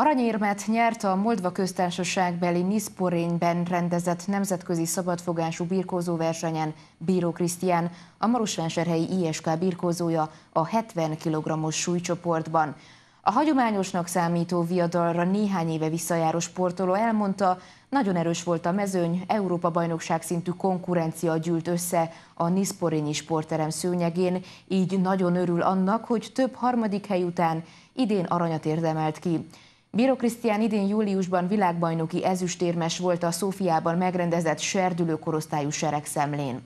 Aranyérmet nyert a Moldva köztársaságbeli Niszporényben rendezett nemzetközi szabadfogású birkózóversenyen Bíró Krisztián, a Marosvásárhelyi ISK birkózója a 70 kg-os súlycsoportban. A hagyományosnak számító viadalra néhány éve visszajáró sportoló elmondta, nagyon erős volt a mezőny, Európa-bajnokság szintű konkurencia gyűlt össze a Niszporényi sportterem szőnyegén, így nagyon örül annak, hogy több harmadik hely után idén aranyat érdemelt ki. Bíró Krisztián idén júliusban világbajnoki ezüstérmes volt a Szófiában megrendezett serdülő korosztályú seregszemlén.